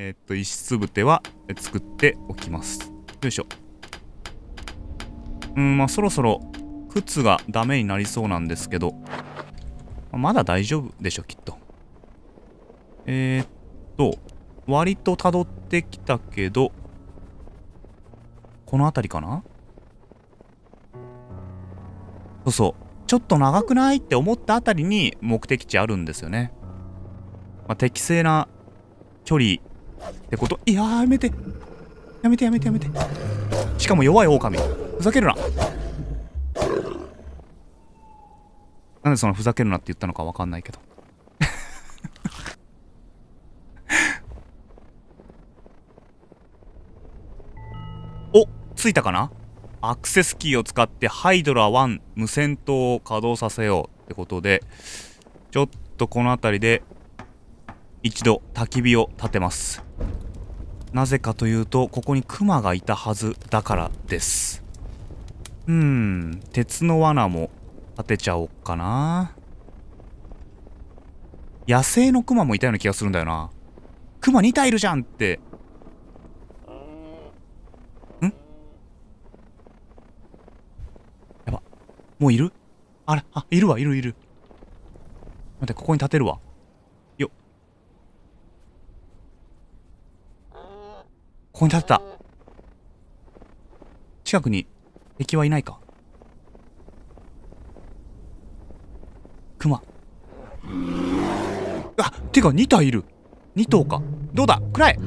えー、っと、石つぶては作っておきます。よいしょ。うん、まあそろそろ靴がダメになりそうなんですけど、まだ大丈夫でしょ、きっと。えー、っと、割と辿ってきたけど、この辺りかなそうそう。ちょっと長くないって思った辺りに目的地あるんですよね。まあ、適正な距離ってこといややめてやめてやめてやめてしかも弱い狼ふざけるななんでそのふざけるなって言ったのかわかんないけど おついたかなアクセスキーを使ってハイドラ1無線灯を稼働させようってことでちょっとこの辺りで一度焚き火を立てますなぜかというとここにクマがいたはずだからですうん鉄の罠も立てちゃおっかな野生のクマもいたような気がするんだよなクマ2体いるじゃんってんやばもういるあれあいるわいるいる待ってここに立てるわここに立てた。近くに敵はいないか熊。あっ、てか2体いる。2頭か。どうだ暗い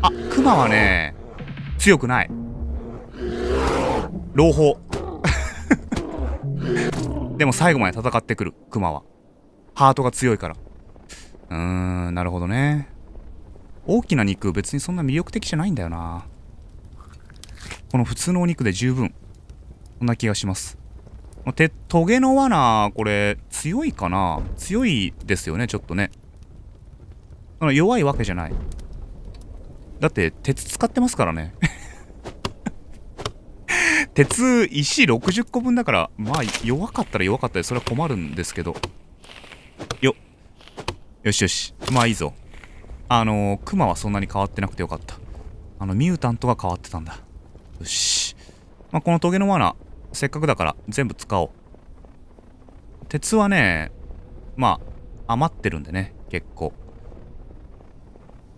あ、熊はね、強くない。朗報。でも最後まで戦ってくる、熊は。ハートが強いから。うーん、なるほどね。大きな肉、別にそんな魅力的じゃないんだよな。この普通のお肉で十分。そんな気がします。て、トゲの罠、これ、強いかな強いですよね、ちょっとね。あの、弱いわけじゃない。だって、鉄使ってますからね。鉄、石60個分だから、まあ、弱かったら弱かったで、それは困るんですけど。よっ。よしよし。まあいいぞ。あのー、クマはそんなに変わってなくてよかった。あの、ミュータントが変わってたんだ。よし。まあ、このトゲの罠、せっかくだから全部使おう。鉄はね、まあ、余ってるんでね、結構。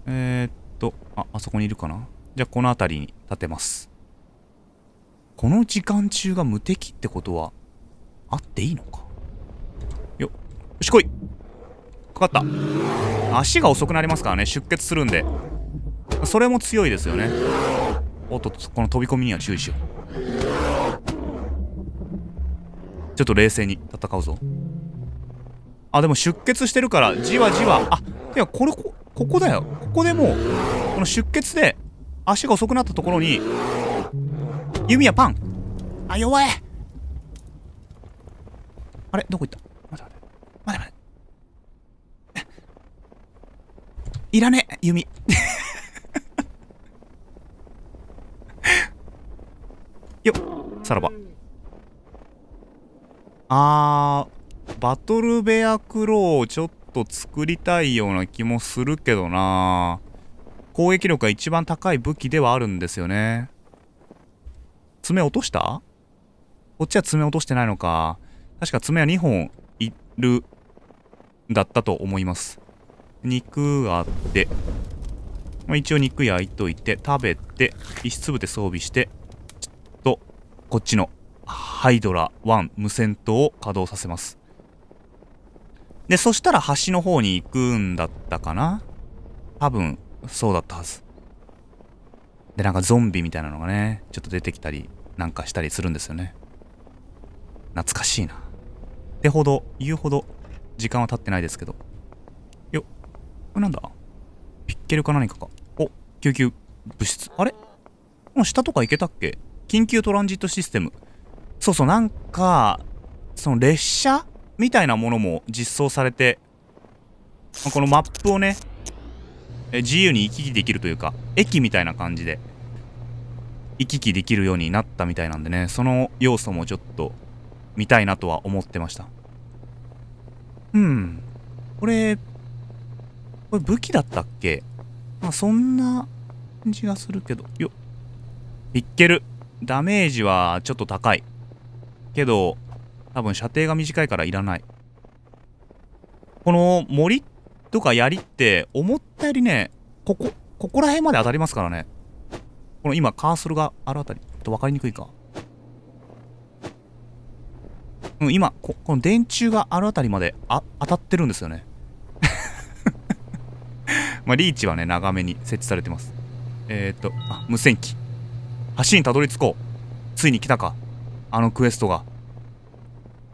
えー、っと、あ、あそこにいるかなじゃあ、この辺りに立てます。この時間中が無敵ってことは、あっていいのかよ、よし来いかかった足が遅くなりますからね出血するんでそれも強いですよねおっとこの飛び込みには注意しようちょっと冷静に戦うぞあでも出血してるからじわじわあいやこれこここだよここでもうこの出血で足が遅くなったところに弓矢パンあ弱いあれどこ行った待て待て待て待ていらねえ、弓。よっ、さらば。あー、バトルベアクロをちょっと作りたいような気もするけどな攻撃力が一番高い武器ではあるんですよね。爪落としたこっちは爪落としてないのか。確か爪は2本いる、だったと思います。肉があって、まあ、一応肉焼いといて、食べて、石粒で装備して、ちょっと、こっちの、ハイドラ1無線塔を稼働させます。で、そしたら橋の方に行くんだったかな多分、そうだったはず。で、なんかゾンビみたいなのがね、ちょっと出てきたり、なんかしたりするんですよね。懐かしいな。ってほど、言うほど、時間は経ってないですけど。れなんだピッケルか何かか。お、救急物質。あれもう下とか行けたっけ緊急トランジットシステム。そうそう、なんか、その列車みたいなものも実装されて、このマップをね、自由に行き来できるというか、駅みたいな感じで、行き来できるようになったみたいなんでね、その要素もちょっと見たいなとは思ってました。うん。これ、これ武器だったっけまあ、そんな感じがするけど。よっ。いける。ダメージはちょっと高い。けど、多分射程が短いからいらない。この森とか槍って思ったよりね、ここ、ここら辺まで当たりますからね。この今カーソルがあるあたり。ちょっとわかりにくいか。うん、今こ、この電柱があるあたりまであ当たってるんですよね。まあ、リーチはね長めに設置されてますえー、っとあ無線機橋にたどり着こうついに来たかあのクエストが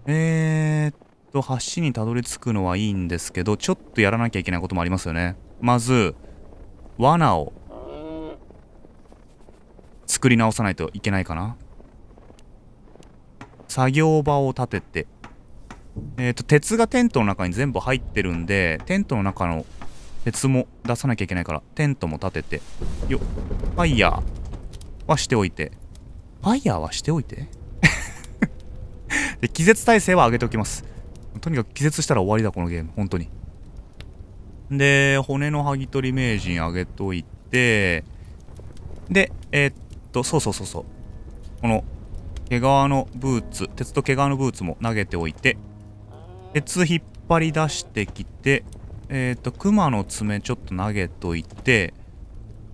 えー、っと橋にたどり着くのはいいんですけどちょっとやらなきゃいけないこともありますよねまず罠を作り直さないといけないかな作業場を立ててえっ、と鉄がテントの中に全部入ってるんでテントの中の鉄も出さなきゃいけないから、テントも立てて、よファイヤーはしておいて、ファイヤーはしておいて で、気絶耐性は上げておきます。とにかく気絶したら終わりだ、このゲーム、本当に。で、骨の剥ぎ取り名人上げといて、で、えー、っと、そうそうそうそう。この、毛皮のブーツ、鉄と毛皮のブーツも投げておいて、鉄引っ張り出してきて、えっ、ー、と、熊の爪ちょっと投げといて、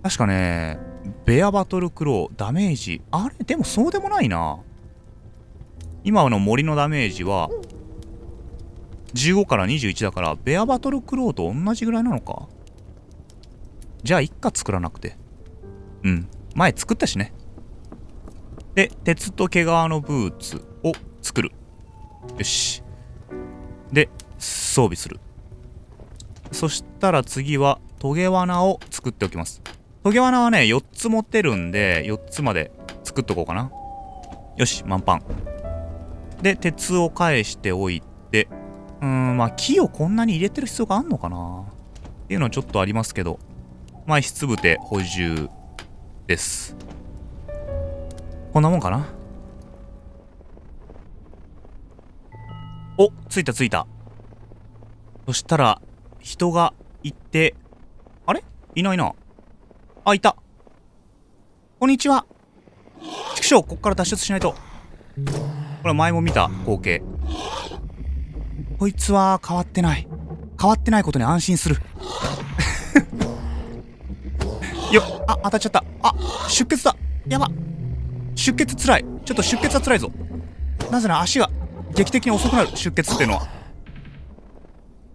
確かね、ベアバトルクロー、ダメージ。あれでもそうでもないな。今の森のダメージは、15から21だから、ベアバトルクローと同じぐらいなのか。じゃあ、一家作らなくて。うん。前作ったしね。で、鉄と毛皮のブーツを作る。よし。で、装備する。そしたら次は、トゲ罠を作っておきます。トゲ罠はね、4つ持てるんで、4つまで作っとこうかな。よし、満パン。で、鉄を返しておいて、うーん、まあ、木をこんなに入れてる必要があんのかなっていうのはちょっとありますけど、まあ、筆部で補充です。こんなもんかなお、ついたついた。そしたら、人がいて、あれいないな。あ、いた。こんにちは。畜生、こっから脱出しないと。ほら、前も見た光景。こいつは変わってない。変わってないことに安心する。よっ、あ、当たっちゃった。あ、出血だ。やば。出血つらい。ちょっと出血はつらいぞ。なぜなら足が劇的に遅くなる。出血っていうのは。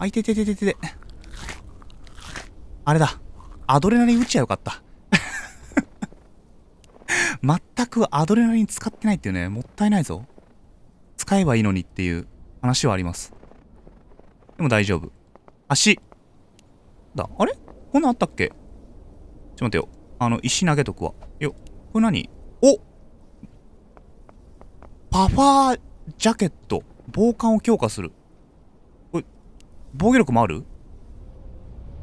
あいてててててて。あれだ。アドレナリン打っちゃよかった。全くアドレナリン使ってないっていうね、もったいないぞ。使えばいいのにっていう話はあります。でも大丈夫。足。だ。あれこんなんあったっけちょっと待ってよ。あの、石投げとくわ。よ。これ何おパファージャケット。防寒を強化する。これ、防御力もある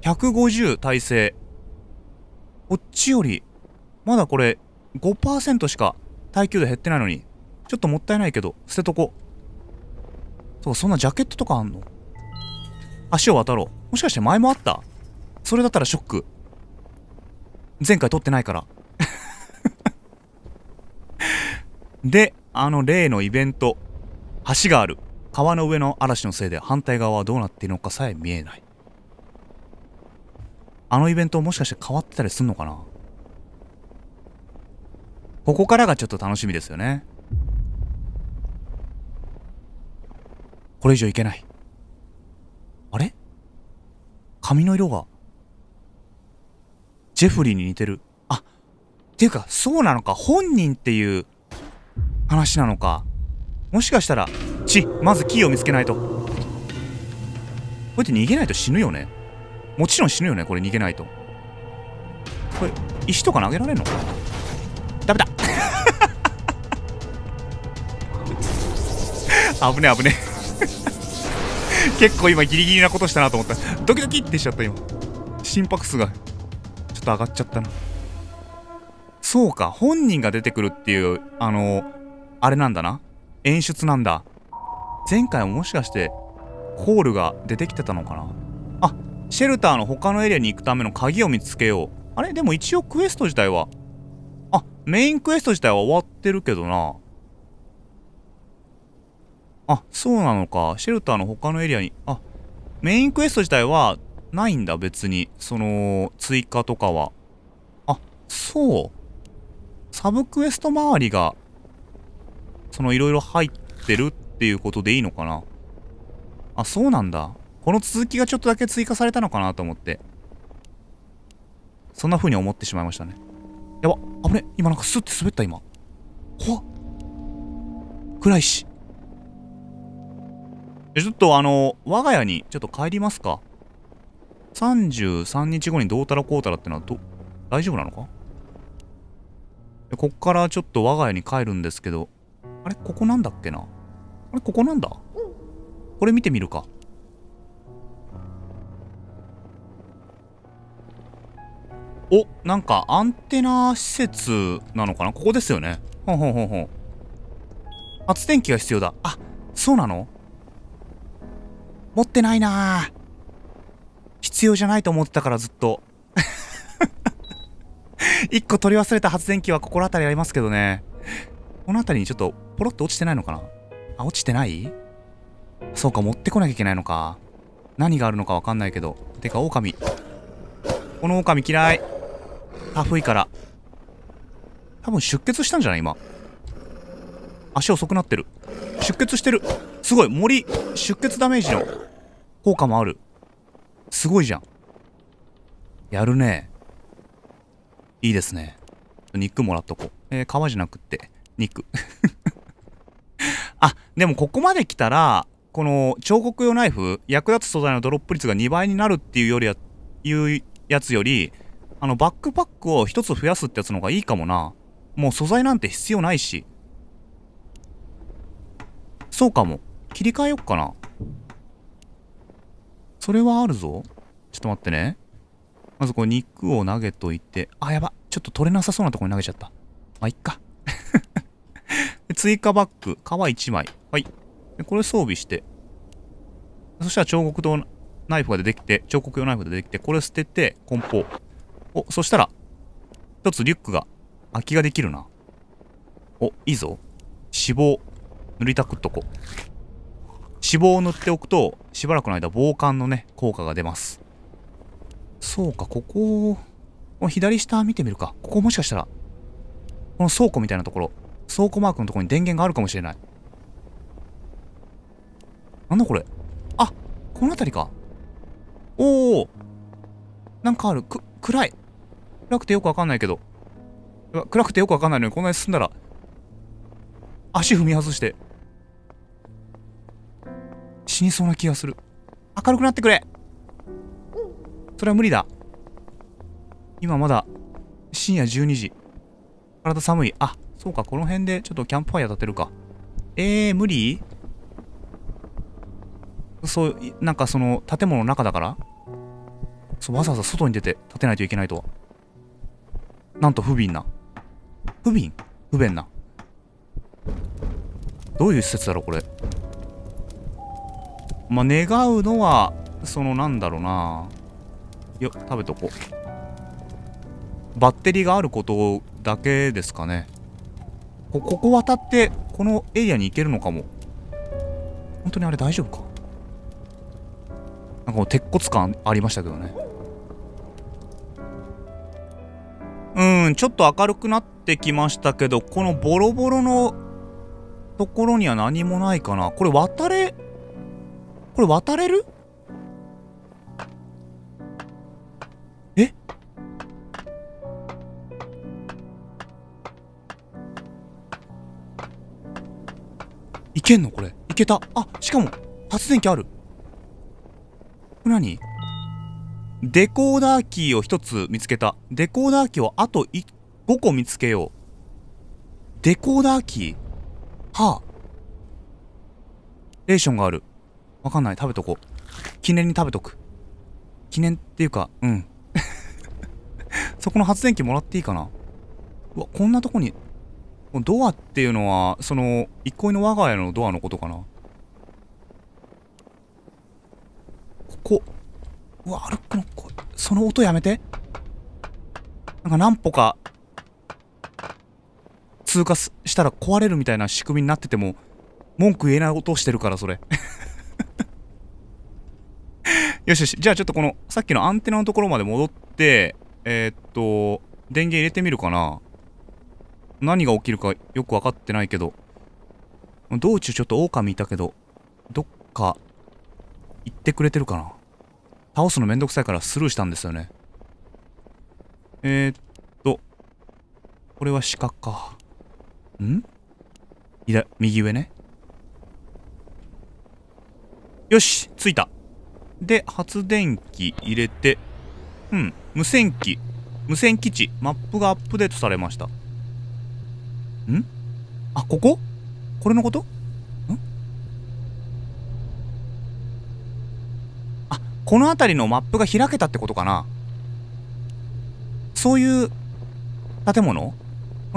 150耐性。こっちより、まだこれ、5%しか耐久度減ってないのに、ちょっともったいないけど、捨てとこう。そう、そんなジャケットとかあんの足を渡ろう。もしかして前もあったそれだったらショック。前回取ってないから。で、あの例のイベント。橋がある。川の上の嵐のせいで反対側はどうなっているのかさえ見えない。あのイベントもしかして変わってたりすんのかなここからがちょっと楽しみですよね。これ以上いけない。あれ髪の色が、ジェフリーに似てる。あ、っていうか、そうなのか。本人っていう話なのか。もしかしたら、ち、まずキーを見つけないと。こうやって逃げないと死ぬよね。もちろん死ぬよねこれ逃げないとこれ石とか投げられるのダメだ 危ね危ね 結構今ギリギリなことしたなと思ったドキドキってしちゃった今心拍数がちょっと上がっちゃったなそうか本人が出てくるっていうあのあれなんだな演出なんだ前回ももしかしてホールが出てきてたのかなシェルターの他のエリアに行くための鍵を見つけようあれでも一応クエスト自体はあメインクエスト自体は終わってるけどなあそうなのかシェルターの他のエリアにあメインクエスト自体はないんだ別にその追加とかはあそうサブクエスト周りがそのいろいろ入ってるっていうことでいいのかなあそうなんだこの続きがちょっとだけ追加されたのかなと思って。そんな風に思ってしまいましたね。やば、危ね。今なんかスッて滑った今。怖っ。暗いし。ちょっとあの、我が家にちょっと帰りますか。33日後にどうたらこうたらってのはど、大丈夫なのかこっからちょっと我が家に帰るんですけど、あれここなんだっけなあれここなんだこれ見てみるか。お、なんかアンテナ施設なのかなここですよね。ほんほんほんほん。発電機が必要だ。あ、そうなの持ってないな必要じゃないと思ってたからずっと。一個取り忘れた発電機は心当たりありますけどね。この辺りにちょっとポロッと落ちてないのかなあ、落ちてないそうか、持ってこなきゃいけないのか。何があるのかわかんないけど。てか、狼。この狼嫌い。タフいから。多分出血したんじゃない今。足遅くなってる。出血してる。すごい。森、出血ダメージの効果もある。すごいじゃん。やるね。いいですね。肉もらっとこう。えー、皮じゃなくって、肉。あ、でもここまで来たら、この彫刻用ナイフ、役立つ素材のドロップ率が2倍になるっていうよりは、いうやつより、あの、バックパックを一つ増やすってやつの方がいいかもな。もう素材なんて必要ないし。そうかも。切り替えよっかな。それはあるぞ。ちょっと待ってね。まずこう肉を投げといて。あ、やば。ちょっと取れなさそうなとこに投げちゃった。まあ、いっか。追加バッグ。皮1枚。はい。これ装備して。そしたら彫刻刀ナイフが出てきて、彫刻用ナイフが出てきて、これ捨てて、梱包。お、そしたら、一つリュックが、空きができるな。お、いいぞ。脂肪、塗りたくっとこう。脂肪を塗っておくと、しばらくの間防寒のね、効果が出ます。そうか、ここを、左下見てみるか。ここもしかしたら、この倉庫みたいなところ、倉庫マークのところに電源があるかもしれない。なんだこれあ、この辺りか。おおなんかある。く、暗い。暗くてよくわかんないけど。暗くてよくわかんないのにこんなに進んだら、足踏み外して、死にそうな気がする。明るくなってくれそれは無理だ。今まだ、深夜12時。体寒い。あ、そうか、この辺でちょっとキャンプファイヤー立てるか。えー、無理そう、なんかその、建物の中だからそう、わざわざ外に出て立てないといけないとは。なんと不憫な。不憫不便な。どういう施設だろう、これ。まあ、願うのは、その、なんだろうな。よ、食べとこう。バッテリーがあることだけですかね。ここ渡って、このエリアに行けるのかも。本当にあれ大丈夫かなんかもう鉄骨感ありましたけどね。ん、ちょっと明るくなってきましたけど、このボロボロのところには何もないかな。これ渡れ、これ渡れるえいけんのこれ。いけた。あ、しかも、発電機ある。これ何デコーダーキーを1つ見つけた。デコーダーキーをあと5個見つけよう。デコーダーキーはあ。レーションがある。わかんない。食べとこう。記念に食べとく。記念っていうか、うん。そこの発電機もらっていいかな。うわ、こんなとこに。ドアっていうのは、その、一個の我が家のドアのことかな。ここ。うわ、歩くの声。その音やめて。なんか何歩か通過したら壊れるみたいな仕組みになってても、文句言えない音してるから、それ よしよし。じゃあちょっとこの、さっきのアンテナのところまで戻って、えー、っと、電源入れてみるかな。何が起きるかよく分かってないけど。道中ちょっと狼いたけど、どっか行ってくれてるかな。倒すのめんどくさいからスルーしたんですよね。えー、っと、これは鹿か。ん左、右上ね。よし、着いた。で、発電機入れて、うん、無線機、無線基地、マップがアップデートされました。んあ、こここれのことこの辺りのマップが開けたってことかなそういう建物この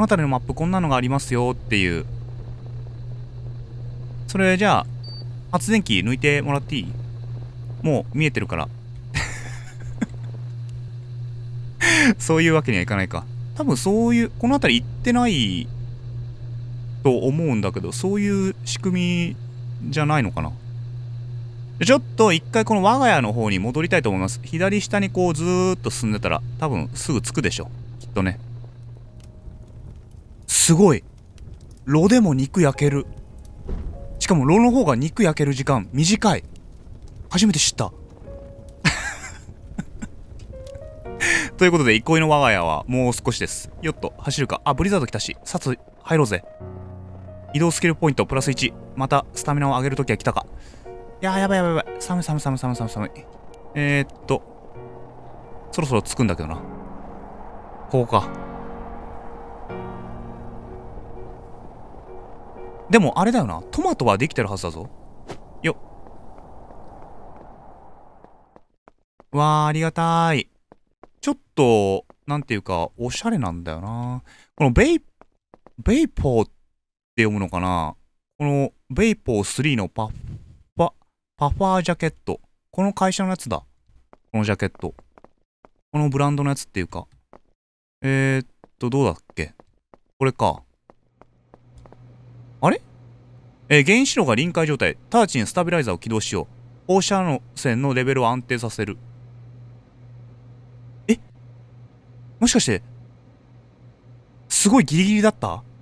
辺りのマップこんなのがありますよっていう。それじゃあ、発電機抜いてもらっていいもう見えてるから。そういうわけにはいかないか。多分そういう、この辺り行ってないと思うんだけど、そういう仕組みじゃないのかなちょっと一回この我が家の方に戻りたいと思います。左下にこうずーっと進んでたら多分すぐ着くでしょ。きっとね。すごい。炉でも肉焼ける。しかも炉の方が肉焼ける時間短い。初めて知った。ということで、憩いの我が家はもう少しです。よっと、走るか。あ、ブリザード来たし、さ入ろうぜ。移動スキルポイントプラス1。また、スタミナを上げるときは来たか。いややばいやばいやばい。寒い寒い寒い寒い寒い寒い。えー、っと。そろそろ着くんだけどな。ここか。でもあれだよな。トマトはできてるはずだぞ。よっ。わあ、ありがたい。ちょっと、なんていうか、おしゃれなんだよな。このベイ、ベイポーって読むのかなこのベイポー3のパッパファージャケット。この会社のやつだ。このジャケット。このブランドのやつっていうか。えー、っと、どうだっけこれか。あれえー、原子炉が臨界状態。直ちにスタビライザーを起動しよう。放射能線のレベルを安定させる。えもしかして、すごいギリギリだった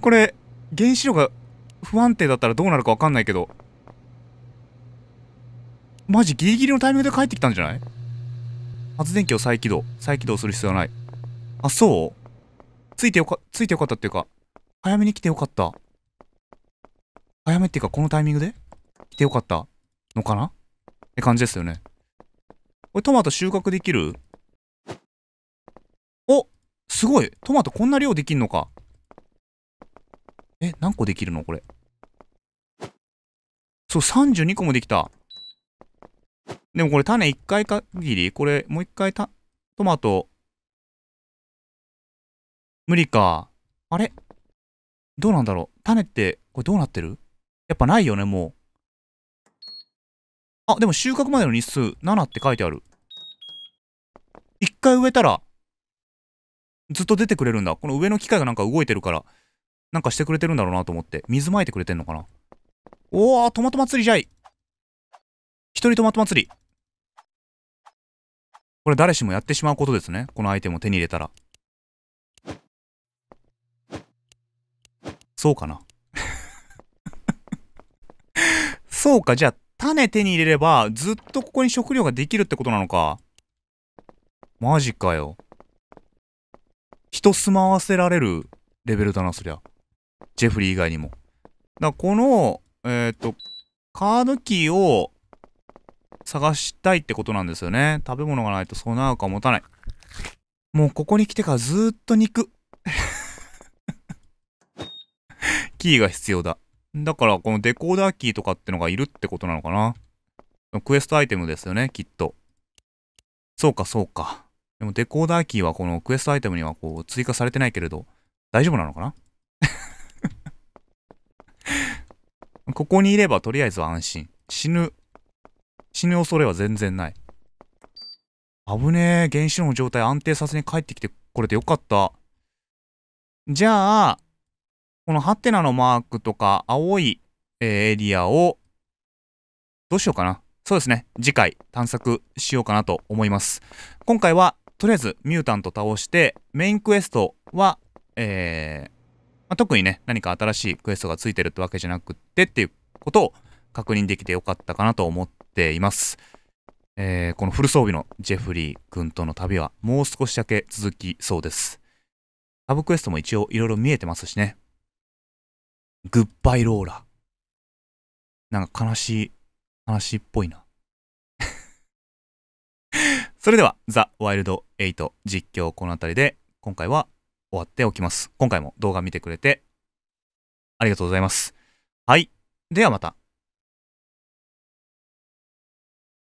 これ、原子炉が不安定だったらどうなるか分かんないけどマジギリギリのタイミングで帰ってきたんじゃない発電機を再起動再起動する必要はないあそうついてよかついてよかったっていうか早めに来てよかった早めっていうかこのタイミングで来てよかったのかなって感じですよねこれトマト収穫できるおすごいトマトこんな量できんのかえ、何個できるのこれ。そう、32個もできた。でもこれ種1回限りこれ、もう1回た、トマト。無理か。あれどうなんだろう種って、これどうなってるやっぱないよね、もう。あ、でも収穫までの日数7って書いてある。1回植えたら、ずっと出てくれるんだ。この上の機械がなんか動いてるから。なんかしてくれてるんだろうなと思って。水まいてくれてんのかなおー、トマト祭りじゃい一人トマト祭り。これ誰しもやってしまうことですね。このアイテムを手に入れたら。そうかな。そうか、じゃあ、種手に入れれば、ずっとここに食料ができるってことなのか。マジかよ。人住まわせられるレベルだな、そりゃ。ジェフリー以外にも。だこの、えっ、ー、と、カードキーを探したいってことなんですよね。食べ物がないとそうなるか持たない。もうここに来てからずっと肉。キーが必要だ。だからこのデコーダーキーとかってのがいるってことなのかな。クエストアイテムですよね、きっと。そうか、そうか。でもデコーダーキーはこのクエストアイテムにはこう追加されてないけれど、大丈夫なのかなここにいればとりあえず安心。死ぬ。死ぬ恐れは全然ない。危ねえ。原子炉の状態安定させに帰ってきてこれでよかった。じゃあ、このハテナのマークとか青い、えエリアを、どうしようかな。そうですね。次回探索しようかなと思います。今回は、とりあえずミュータント倒して、メインクエストは、えー、まあ、特にね、何か新しいクエストがついてるってわけじゃなくってっていうことを確認できてよかったかなと思っています。えー、このフル装備のジェフリー君との旅はもう少しだけ続きそうです。サブクエストも一応いろいろ見えてますしね。グッバイローラ。なんか悲しい、悲しいっぽいな。それでは、ザ・ワイルド8実況この辺りで、今回は終わっておきます。今回も動画見てくれてありがとうございます。はい。ではまた。